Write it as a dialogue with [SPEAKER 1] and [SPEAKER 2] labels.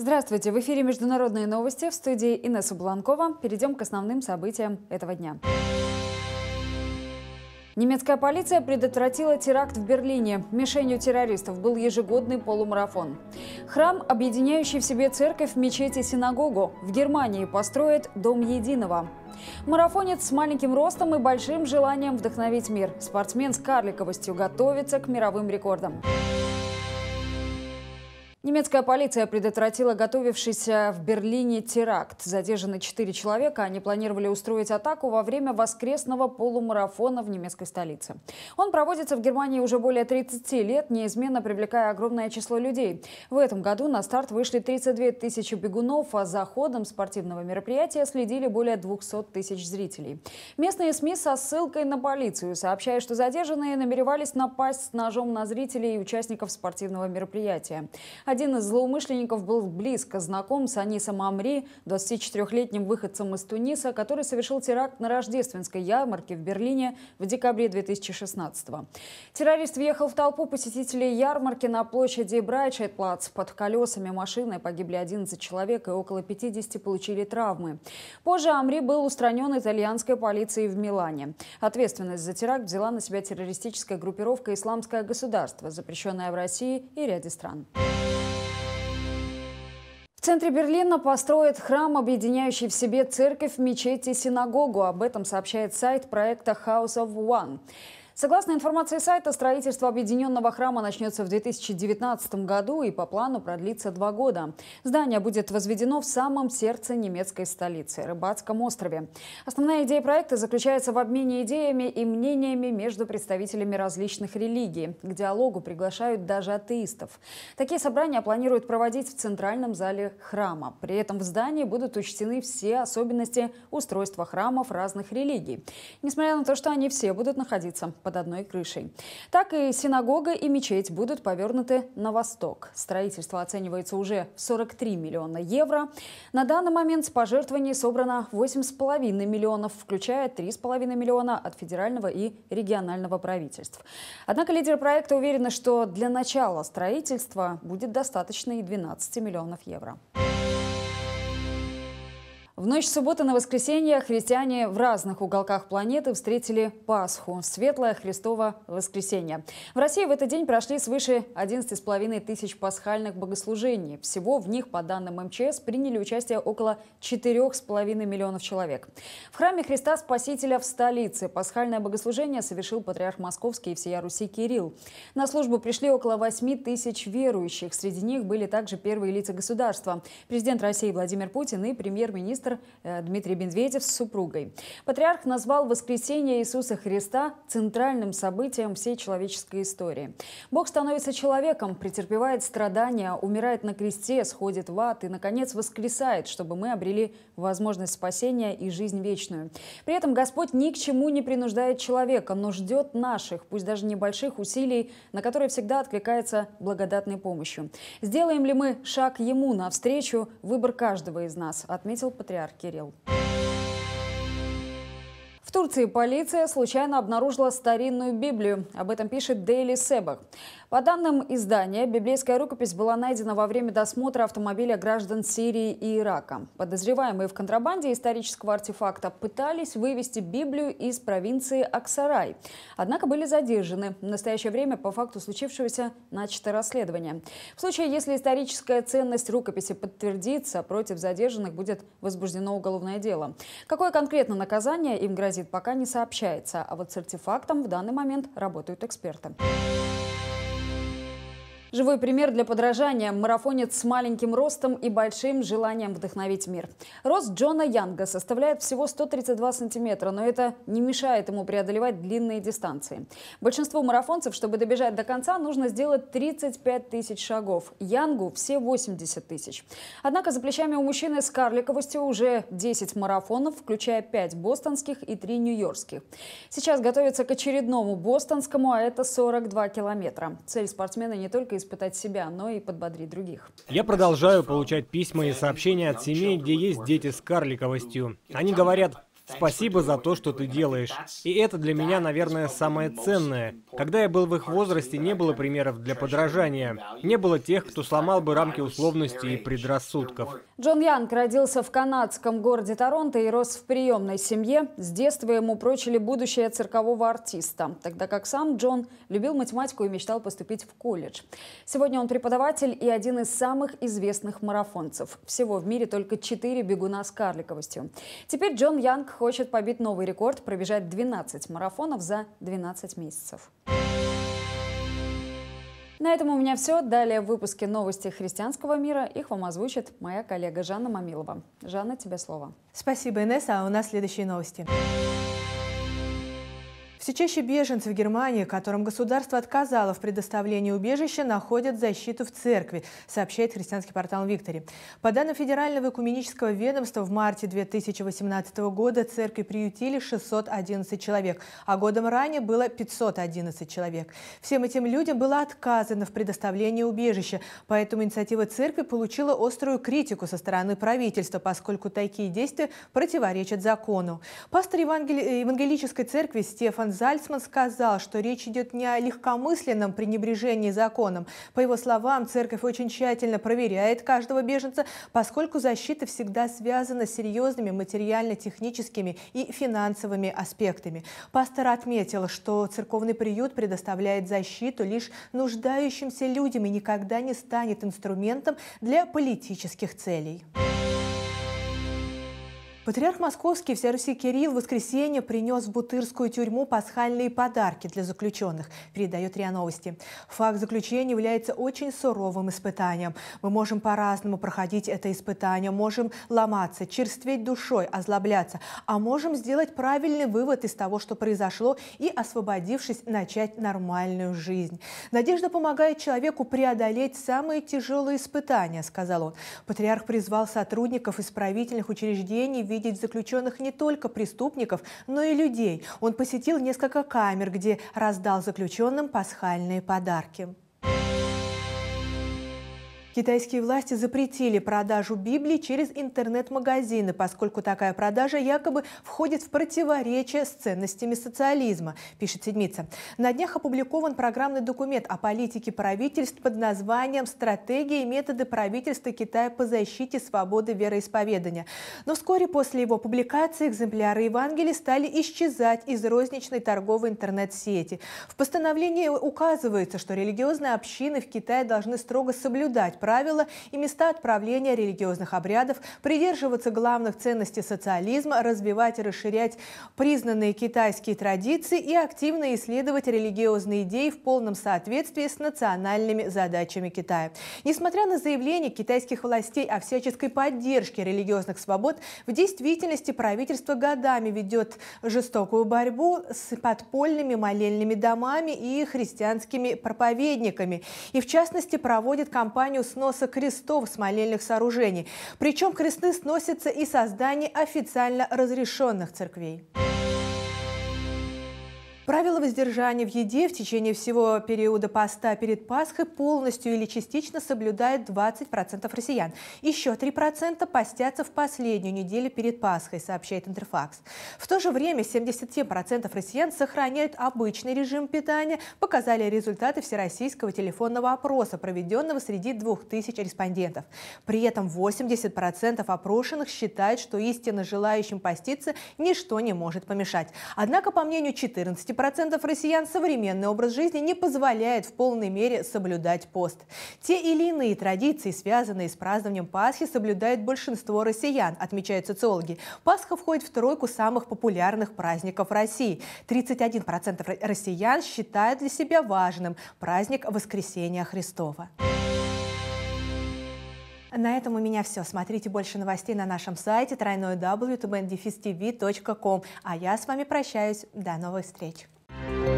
[SPEAKER 1] Здравствуйте! В эфире «Международные новости» в студии Инесса Бланкова. Перейдем к основным событиям этого дня. Немецкая полиция предотвратила теракт в Берлине. Мишенью террористов был ежегодный полумарафон. Храм, объединяющий в себе церковь, мечеть и синагогу, в Германии построит Дом Единого. Марафонец с маленьким ростом и большим желанием вдохновить мир. Спортсмен с карликовостью готовится к мировым рекордам. Немецкая полиция предотвратила готовившийся в Берлине теракт. Задержаны четыре человека. Они планировали устроить атаку во время воскресного полумарафона в немецкой столице. Он проводится в Германии уже более 30 лет, неизменно привлекая огромное число людей. В этом году на старт вышли 32 тысячи бегунов, а за ходом спортивного мероприятия следили более 200 тысяч зрителей. Местные СМИ со ссылкой на полицию сообщают, что задержанные намеревались напасть с ножом на зрителей и участников спортивного мероприятия. Один из злоумышленников был близко знаком с Анисом Амри, 24-летним выходцем из Туниса, который совершил теракт на Рождественской ярмарке в Берлине в декабре 2016 -го. Террорист въехал в толпу посетителей ярмарки на площади Брайчайтплац. Под колесами машины погибли 11 человек и около 50 получили травмы. Позже Амри был устранен итальянской полицией в Милане. Ответственность за теракт взяла на себя террористическая группировка «Исламское государство», запрещенная в России и ряде стран. Thank you центре Берлина построят храм, объединяющий в себе церковь, мечеть и синагогу. Об этом сообщает сайт проекта House of One. Согласно информации сайта, строительство объединенного храма начнется в 2019 году и по плану продлится два года. Здание будет возведено в самом сердце немецкой столицы – Рыбацком острове. Основная идея проекта заключается в обмене идеями и мнениями между представителями различных религий. К диалогу приглашают даже атеистов. Такие собрания планируют проводить в центральном зале храма. При этом в здании будут учтены все особенности устройства храмов разных религий. Несмотря на то, что они все будут находиться под одной крышей. Так и синагога и мечеть будут повернуты на восток. Строительство оценивается уже в 43 миллиона евро. На данный момент с пожертвований собрано 8,5 миллионов, включая 3,5 миллиона от федерального и регионального правительств. Однако лидеры проекта уверены, что для начала строительства будет достаточно и 12 миллионов евро. Евро. В ночь субботы на воскресенье христиане в разных уголках планеты встретили Пасху – Светлое Христово Воскресенье. В России в этот день прошли свыше 11,5 тысяч пасхальных богослужений. Всего в них, по данным МЧС, приняли участие около 4,5 миллионов человек. В храме Христа Спасителя в столице пасхальное богослужение совершил патриарх Московский и всея Руси Кирилл. На службу пришли около 8 тысяч верующих. Среди них были также первые лица государства – президент России Владимир Путин и премьер-министр пастор э, Дмитрий Бендведев с супругой. Патриарх назвал воскресение Иисуса Христа центральным событием всей человеческой истории. Бог становится человеком, претерпевает страдания, умирает на кресте, сходит в ад и, наконец, воскресает, чтобы мы обрели возможность спасения и жизнь вечную. При этом Господь ни к чему не принуждает человека, но ждет наших, пусть даже небольших усилий, на которые всегда откликается благодатной помощью. Сделаем ли мы шаг Ему навстречу, выбор каждого из нас, отметил патриарх. Боляр, Кирилл. В Турции полиция случайно обнаружила старинную Библию. Об этом пишет Daily Sebak. По данным издания, библейская рукопись была найдена во время досмотра автомобиля граждан Сирии и Ирака. Подозреваемые в контрабанде исторического артефакта пытались вывести Библию из провинции Аксарай. Однако были задержаны. В настоящее время по факту случившегося начато расследование. В случае, если историческая ценность рукописи подтвердится, против задержанных будет возбуждено уголовное дело. Какое конкретно наказание им грозит грозит, пока не сообщается. А вот с артефактом в данный момент работают эксперты. Живой пример для подражания – марафонец с маленьким ростом и большим желанием вдохновить мир. Рост Джона Янга составляет всего 132 сантиметра, но это не мешает ему преодолевать длинные дистанции. Большинству марафонцев, чтобы добежать до конца, нужно сделать 35 тысяч шагов. Янгу – все 80 тысяч. Однако за плечами у мужчины с карликовостью уже 10 марафонов, включая 5 бостонских и 3 нью-йоркских. Сейчас готовится к очередному бостонскому, а это 42 километра. Цель спортсмена не только испытать себя, но и подбодрить других.
[SPEAKER 2] Я продолжаю получать письма и сообщения от семей, где есть дети с карликовостью. Они говорят, Спасибо за то, что ты делаешь. И это для меня, наверное, самое ценное. Когда я был в их возрасте, не было примеров для подражания. Не было тех, кто сломал бы рамки условности и предрассудков.
[SPEAKER 1] Джон Янг родился в канадском городе Торонто и рос в приемной семье. С детства ему прочили будущее циркового артиста, тогда как сам Джон любил математику и мечтал поступить в колледж. Сегодня он преподаватель и один из самых известных марафонцев. Всего в мире только четыре бегуна с карликовостью. Теперь Джон Янг хочет побить новый рекорд, пробежать 12 марафонов за 12 месяцев. На этом у меня все. Далее в выпуске новости христианского мира. Их вам озвучит моя коллега Жанна Мамилова. Жанна, тебе слово.
[SPEAKER 2] Спасибо, Инесса. А у нас следующие новости. Все чаще беженцы в Германии, которым государство отказало в предоставлении убежища, находят защиту в церкви, сообщает христианский портал «Виктори». По данным Федерального экуменического ведомства, в марте 2018 года церкви приютили 611 человек, а годом ранее было 511 человек. Всем этим людям было отказано в предоставлении убежища, поэтому инициатива церкви получила острую критику со стороны правительства, поскольку такие действия противоречат закону. Пастор Евангели... Э, Евангелической церкви Стефан Зальцман сказал, что речь идет не о легкомысленном пренебрежении законом. По его словам, церковь очень тщательно проверяет каждого беженца, поскольку защита всегда связана с серьезными материально-техническими и финансовыми аспектами. Пастор отметил, что церковный приют предоставляет защиту лишь нуждающимся людям и никогда не станет инструментом для политических целей. Патриарх Московский Руси Кирилл в воскресенье принес в Бутырскую тюрьму пасхальные подарки для заключенных, передает РИА Новости. Факт заключения является очень суровым испытанием. Мы можем по-разному проходить это испытание, можем ломаться, черстветь душой, озлобляться, а можем сделать правильный вывод из того, что произошло, и, освободившись, начать нормальную жизнь. Надежда помогает человеку преодолеть самые тяжелые испытания, сказал он. Патриарх призвал сотрудников исправительных учреждений видеть в заключенных не только преступников, но и людей. Он посетил несколько камер, где раздал заключенным пасхальные подарки. Китайские власти запретили продажу Библии через интернет-магазины, поскольку такая продажа якобы входит в противоречие с ценностями социализма, пишет Седмица. На днях опубликован программный документ о политике правительств под названием «Стратегия и методы правительства Китая по защите свободы вероисповедания». Но вскоре после его публикации экземпляры Евангелия стали исчезать из розничной торговой интернет-сети. В постановлении указывается, что религиозные общины в Китае должны строго соблюдать правила и места отправления религиозных обрядов, придерживаться главных ценностей социализма, развивать и расширять признанные китайские традиции и активно исследовать религиозные идеи в полном соответствии с национальными задачами Китая. Несмотря на заявления китайских властей о всяческой поддержке религиозных свобод, в действительности правительство годами ведет жестокую борьбу с подпольными молельными домами и христианскими проповедниками. И в частности проводит кампанию с сноса крестов с молельных сооружений. Причем кресты сносятся и со зданий официально разрешенных церквей. Правила воздержания в еде в течение всего периода поста перед Пасхой полностью или частично соблюдает 20% россиян. Еще 3% постятся в последнюю неделю перед Пасхой, сообщает Интерфакс. В то же время 77% россиян сохраняют обычный режим питания, показали результаты Всероссийского телефонного опроса, проведенного среди 2000 респондентов. При этом 80% опрошенных считают, что истинно желающим поститься ничто не может помешать. Однако, по мнению 14 30% россиян современный образ жизни не позволяет в полной мере соблюдать пост. Те или иные традиции, связанные с празднованием Пасхи, соблюдают большинство россиян, отмечают социологи. Пасха входит в тройку самых популярных праздников России. 31% россиян считают для себя важным праздник Воскресения Христова. На этом у меня все. Смотрите больше новостей на нашем сайте тройной w.tbndefistv.com. А я с вами прощаюсь. До новых встреч! Thank you